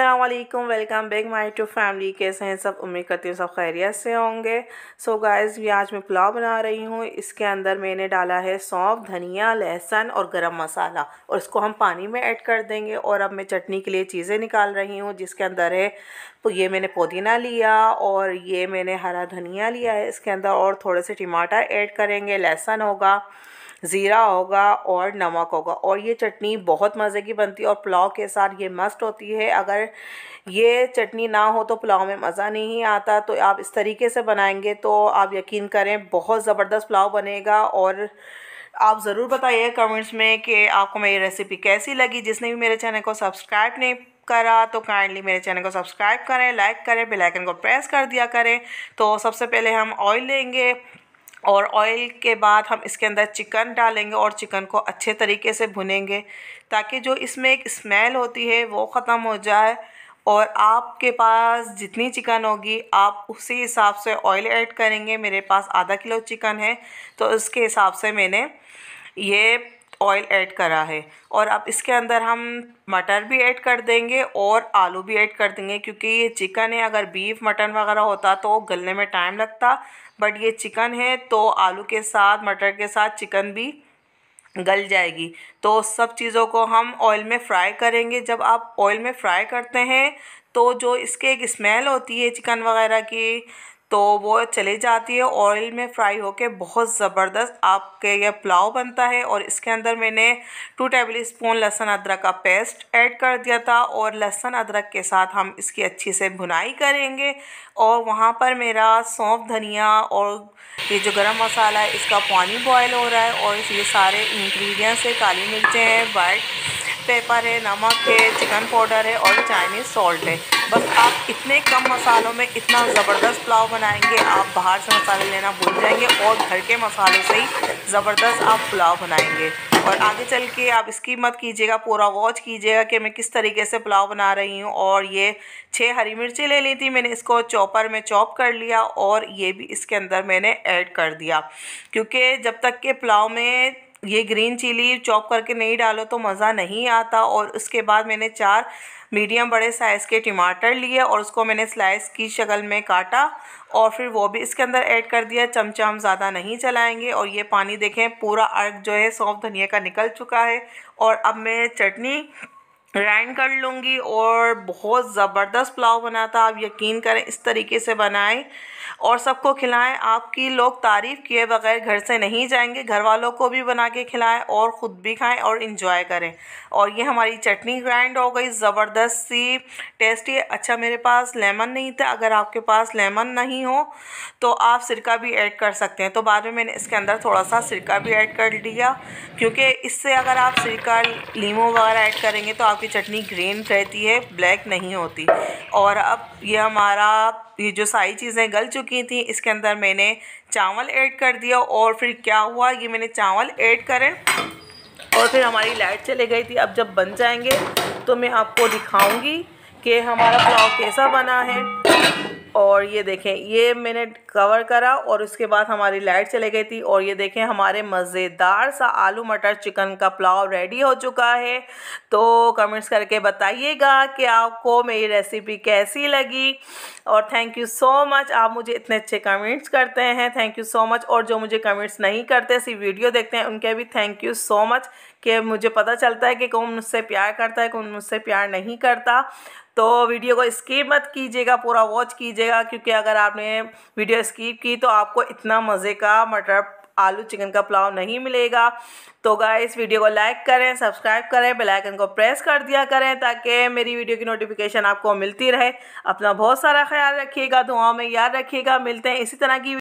Aslam welcome back my to family कैसे हैं सब उम्मीद करती हूँ सब खैरियत से होंगे सो so भी आज मैं पुलाव बना रही हूँ इसके अंदर मैंने डाला है सौंफ धनिया लहसन और गरम मसाला और इसको हम पानी में ऐड कर देंगे और अब मैं चटनी के लिए चीज़ें निकाल रही हूँ जिसके अंदर है तो ये मैंने पुदीना लिया और ये मैंने हरा धनिया लिया है इसके अंदर और थोड़े से टमाटर ऐड करेंगे लहसन होगा ज़ीरा होगा और नमक होगा और ये चटनी बहुत मज़े की बनती है और पुलाव के साथ ये मस्ट होती है अगर ये चटनी ना हो तो पुलाव में मज़ा नहीं आता तो आप इस तरीके से बनाएंगे तो आप यकीन करें बहुत ज़बरदस्त पुलाव बनेगा और आप ज़रूर बताइए कमेंट्स में कि आपको मेरी रेसिपी कैसी लगी जिसने भी मेरे चैनल को सब्सक्राइब नहीं करा तो काइंडली मेरे चैनल को सब्सक्राइब करें लाइक करें बेल आइकन को प्रेस कर दिया करें तो सबसे पहले हम ऑयल लेंगे और ऑयल के बाद हम इसके अंदर चिकन डालेंगे और चिकन को अच्छे तरीके से भुनेंगे ताकि जो इसमें एक स्मेल होती है वो ख़त्म हो जाए और आपके पास जितनी चिकन होगी आप उसी हिसाब से ऑयल ऐड करेंगे मेरे पास आधा किलो चिकन है तो उसके हिसाब से मैंने ये ऑयल ऐड करा है और अब इसके अंदर हम मटर भी ऐड कर देंगे और आलू भी ऐड कर देंगे क्योंकि ये चिकन है अगर बीफ मटन वगैरह होता तो गलने में टाइम लगता बट ये चिकन है तो आलू के साथ मटर के साथ चिकन भी गल जाएगी तो सब चीज़ों को हम ऑयल में फ्राई करेंगे जब आप ऑयल में फ्राई करते हैं तो जो इसके एक स्मेल होती है चिकन वगैरह की तो वो चली जाती है ऑयल में फ्राई होके बहुत ज़बरदस्त आपके यह पुलाव बनता है और इसके अंदर मैंने टू टेबल स्पून लहसुन अदरक का पेस्ट ऐड कर दिया था और लहसुन अदरक के साथ हम इसकी अच्छी से भुनाई करेंगे और वहाँ पर मेरा सौंफ धनिया और ये जो गरम मसाला है इसका पानी बॉयल हो रहा है और ये सारे इन्ग्रीडियंट्स है काली मिर्चें हैं वाइट पेपर है नमक है चिकन पाउडर है और चाइनीज़ सॉल्ट है बस आप इतने कम मसालों में इतना ज़बरदस्त पुलाव बनाएंगे आप बाहर से मसाले लेना भूल जाएंगे और घर के मसालों से ही ज़बरदस्त आप पुलाव बनाएंगे और आगे चल के आप इसकी मत कीजिएगा पूरा वॉच कीजिएगा कि मैं किस तरीके से पुलाव बना रही हूँ और ये छः हरी मिर्ची ले ली थी मैंने इसको चॉपर में चॉप कर लिया और ये भी इसके अंदर मैंने ऐड कर दिया क्योंकि जब तक के पुलाव में ये ग्रीन चिली चॉप करके नहीं डालो तो मज़ा नहीं आता और उसके बाद मैंने चार मीडियम बड़े साइज़ के टमाटर लिए और उसको मैंने स्लाइस की शक्ल में काटा और फिर वो भी इसके अंदर ऐड कर दिया चमचा हम ज़्यादा नहीं चलाएंगे और ये पानी देखें पूरा अर्क जो है सौंफ धनिया का निकल चुका है और अब मैं चटनी ग्राइंड कर लूँगी और बहुत ज़बरदस्त पुलाव बना था आप यकीन करें इस तरीके से बनाएं और सबको खिलाएं आपकी लोग तारीफ़ किए बगैर घर से नहीं जाएंगे घर वालों को भी बना के खिलाएं और ख़ुद भी खाएं और इन्जॉय करें और ये हमारी चटनी ग्राइंड हो गई ज़बरदस्त सी टेस्टी अच्छा मेरे पास लेमन नहीं था अगर आपके पास लेमन नहीं हो तो आप सिरका भी ऐड कर सकते हैं तो बाद में मैंने इसके अंदर थोड़ा सा सिरका भी ऐड कर लिया क्योंकि इससे अगर आप सिरका लीमू वगैरह ऐड करेंगे तो आप आपकी चटनी ग्रीन रहती है ब्लैक नहीं होती और अब ये हमारा ये जो सारी चीज़ें गल चुकी थी इसके अंदर मैंने चावल ऐड कर दिया और फिर क्या हुआ ये मैंने चावल ऐड करें और फिर हमारी लाइट चले गई थी अब जब बन जाएंगे तो मैं आपको दिखाऊंगी कि हमारा पुलाव कैसा बना है और ये देखें ये मैंने कवर करा और उसके बाद हमारी लाइट चले गई थी और ये देखें हमारे मज़ेदार सा आलू मटर चिकन का पुलाव रेडी हो चुका है तो कमेंट्स करके बताइएगा कि आपको मेरी रेसिपी कैसी लगी और थैंक यू सो मच आप मुझे इतने अच्छे कमेंट्स करते हैं थैंक यू सो मच और जो मुझे कमेंट्स नहीं करते सिर्फ वीडियो देखते हैं उनके भी थैंक यू सो मच कि मुझे पता चलता है कि कौन मुझसे प्यार करता है कौन मुझसे प्यार नहीं करता तो वीडियो को स्किप मत कीजिएगा पूरा वॉच कीजिएगा क्योंकि अगर आपने वीडियो स्किप की तो आपको इतना मज़े का मटर मतलब आलू चिकन का पुलाव नहीं मिलेगा तो इस वीडियो को लाइक करें सब्सक्राइब करें बेल आइकन को प्रेस कर दिया करें ताकि मेरी वीडियो की नोटिफिकेशन आपको मिलती रहे अपना बहुत सारा ख्याल रखिएगा दुआओं में याद रखिएगा मिलते हैं इसी तरह की